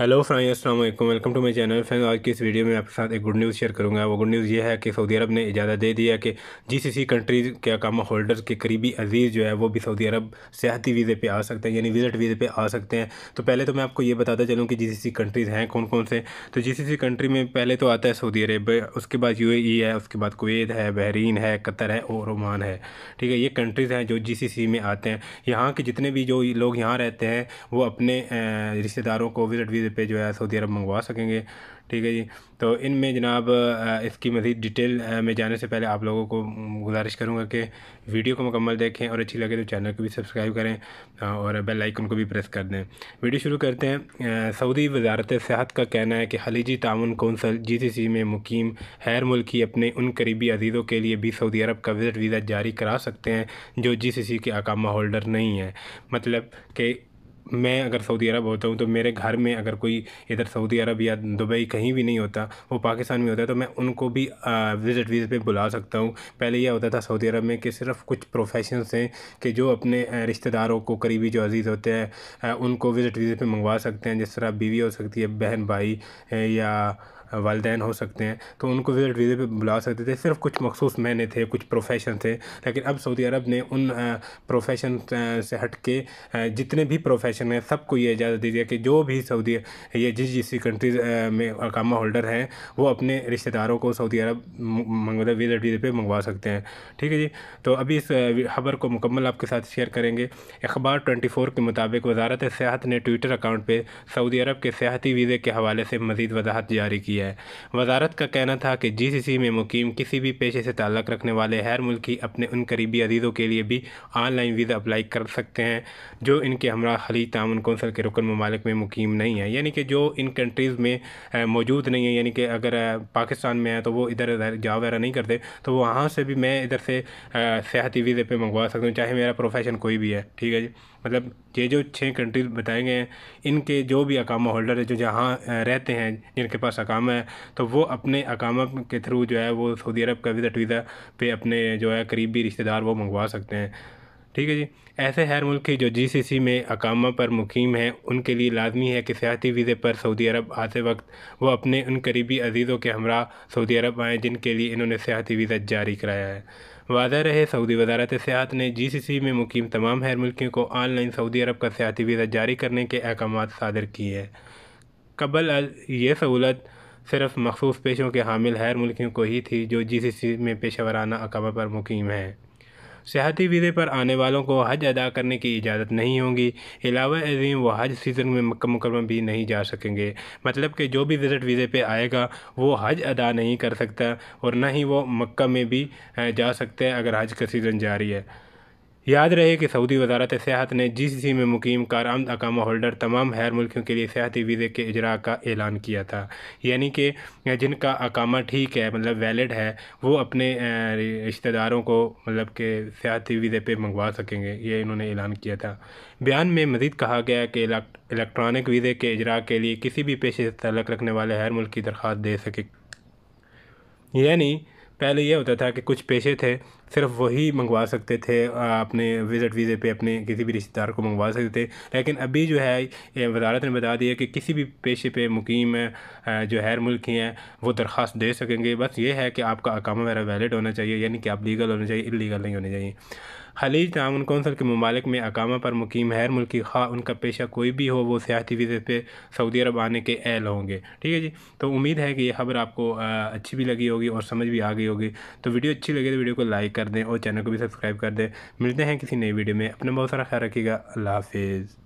hello फ्राई अस्सलाम welcome to my channel friend आज की इस वीडियो में आपके साथ एक गुड न्यूज़ शेयर करूंगा वो गुड न्यूज़ ये है कि सऊदी अरब ने इजाज़त दे दिया है कि जीसीसी कंट्रीज़ के अकामा होल्डर्स के करीबी अजीज़ जो है वो भी सऊदी अरब सियाती वीज़े पे आ सकते हैं यानी विज़िट वीज़े पे आ सकते हैं तो पहले तो मैं आपको ये बताता चलूँ कि जी कंट्रीज़ हैं कौन कौन से तो जी कंट्री में पहले तो आता है सऊदी अरब उसके बाद यू e है उसके बाद कुवैत है बहरीन है कतर है और ओमान है ठीक है ये कंट्रीज़ हैं जो जी में आते हैं यहाँ के जितने भी जो लोग यहाँ रहते हैं वो अपने रिश्तेदारों को विज़िट चीज़ पे जो है सऊदी अरब मंगवा सकेंगे ठीक है जी तो इन में जनाब इसकी मज़ीद डिटेल में जाने से पहले आप लोगों को गुजारिश करूँगा कि वीडियो को मुकम्मल देखें और अच्छी लगे तो चैनल को भी सब्सक्राइब करें और बेल आइकन को भी प्रेस कर दें वीडियो शुरू करते हैं सऊदी वजारत सेहत का कहना है कि खलीजी ताउन कौंसल जी में मुकीम हैर मुल्की अपने उन करीबी अजीज़ों के लिए भी सऊदी अरब का विज़िट वीज़ा जारी करा सकते हैं जो जी के अकामा होल्डर नहीं है मतलब कि मैं अगर सऊदी अरब होता हूँ तो मेरे घर में अगर कोई इधर सऊदी अरब या दुबई कहीं भी नहीं होता वो पाकिस्तान में होता है तो मैं उनको भी विज़िट वीज़ पे बुला सकता हूँ पहले यह होता था सऊदी अरब में कि सिर्फ कुछ प्रोफेशन हैं कि जो अपने रिश्तेदारों को करीबी जो अजीज़ होते हैं उनको विज़िट वीज़ पर मंगवा सकते हैं जिस तरह बीवी हो सकती है बहन भाई या वालदेन हो सकते हैं तो उनको विजिट वीज़े पे बुला सकते थे सिर्फ कुछ मखसूस मैंने थे कुछ प्रोफेशन थे लेकिन अब सऊदी अरब ने उन प्रोफेशन से हट के जितने भी प्रोफेशन हैं सबको ये इजाज़त दी दिया कि जो भी सऊदी ये जिस जिस कंट्रीज़ में अकामा होल्डर हैं वो अपने रिश्तेदारों को सऊदी अरब मंगवा विजिट वीज़े पर मंगवा सकते हैं ठीक है जी तो अभी इस खबर को मुकम्मल आपके साथ शेयर करेंगे अखबार ट्वेंटी फोर के मुताबिक वजारत सेहत ने ट्विटर अकाउंट पर सऊदी अरब के सियाती वीज़े के हवाले से मजीद वजाहत जारी की दिया है वजारत का कहना था कि जी सी सी में मुकीम किसी भी पेशे से ताल्लक़ रखने वाले गैर मुल्की अपने उन करीबी अजीज़ों के लिए भी ऑनलाइन वीज़ा अप्लाई कर सकते हैं जो इनके हमरा खली तामन कौंसल के रुकन ममालिक में मुकीम नहीं है यानी कि जो इन कंट्रीज़ में मौजूद नहीं है यानी कि अगर पाकिस्तान में है तो वो इधर उधर जा वगैरह नहीं करते तो वहाँ से भी मैं इधर से सियाती वीज़े पर मंगवा सकता हूँ चाहे मेरा प्रोफेशन कोई भी है ठीक है जी मतलब ये जो छः कंट्रीज़ बताए गए हैं इनके जो भी अकामा होल्डर है जो जहाँ रहते हैं जिनके पास अकाम अकामा है तो वो अपने अकामा के थ्रू जो है वो सऊदी अरब का वीज़ा वीज़ा पे अपने जो है करीबी रिश्तेदार वो मंगवा सकते हैं ठीक है जी ऐसे हर मुल्क जी जो जीसीसी में अकामा पर मुकीम हैं उनके लिए लाजमी है कि सियाती वीज़े पर सऊदी अरब आते वक्त वो अपने उन करीबी अजीज़ों के हमरा सऊदी अरब आएँ जिनके लिए इन्होंने सियाती वीज़ा जारी कराया है वादा रहे सऊदी वजारत सियाहत ने जी सी सी में मुकीम तमाम हर मुल्कियों को ऑनलाइन सऊदी अरब का सियाती वीज़ा जारी करने के अहकाम सादर किए हैं कबल ये सहूलत सिर्फ मखसूस पेशों के हामिल हैर मुल्कियों को ही थी जो जी सी सी में पेशा वाराना अकबा पर मुकीम हैं सियाती वीज़े पर आने वालों को हज अदा करने की इजाज़त नहीं होगी अलावा अजीम वो हज सीज़न में मक्का मुकरमा भी नहीं जा सकेंगे मतलब कि जो भी विजिट वीज़े पर आएगा वो हज अदा नहीं कर सकता और ना ही वो मक्का में भी जा सकते हैं अगर हज का सीज़न जारी है याद रहे कि सऊदी वजारत सियाहत ने जी सी सी में मुकीम आमद अकामा होल्डर तमाम हैर मुल्कियों के लिए सियाती वीज़े के अजरा का ऐलान किया था यानी कि जिनका अकामा ठीक है मतलब वैलिड है वो अपने रिश्तेदारों को मतलब के सियाहती वीज़े पर मंगवा सकेंगे ये इन्होंने ऐलान किया था बयान में मजीद कहा गया कि इलेक्ट्रॉनिक वीज़े के अजरा के लिए किसी भी पेशे से तलक रखने वाले हैर मुल्क की दरख्वास्त दे सके यानी पहले ये होता था कि कुछ पेशे थे सिर्फ वही मंगवा सकते थे अपने विज़िट वीज़े पे अपने किसी भी रिश्तेदार को मंगवा सकते थे लेकिन अभी जो है वजारत ने बता दिया कि किसी भी पेशे पे मुकीम जो हैर मुल्की हैं वो दरख्वास्त दे सकेंगे बस ये है कि आपका अकामा मेरा वैलिड होना चाहिए यानी कि आप लीगल होना चाहिए इलीगल नहीं होने चाहिए खलीज ताउन कौंसल के ममालिक में अकामा पर मुकीम हैर मुल्की खा उनका पेशा कोई भी हो वो सियाती वीज़े पे सऊदी अरब आने के अहल होंगे ठीक है जी तो उम्मीद है कि ये खबर आपको अच्छी भी लगी होगी और समझ भी आ गई होगी तो वीडियो अच्छी लगी तो वीडियो को लाइक कर दें और चैनल को भी सब्सक्राइब कर दें मिलते हैं किसी नई वीडियो में अपना बहुत सारा ख्याल रखिएगा अल्लाह हाफिज़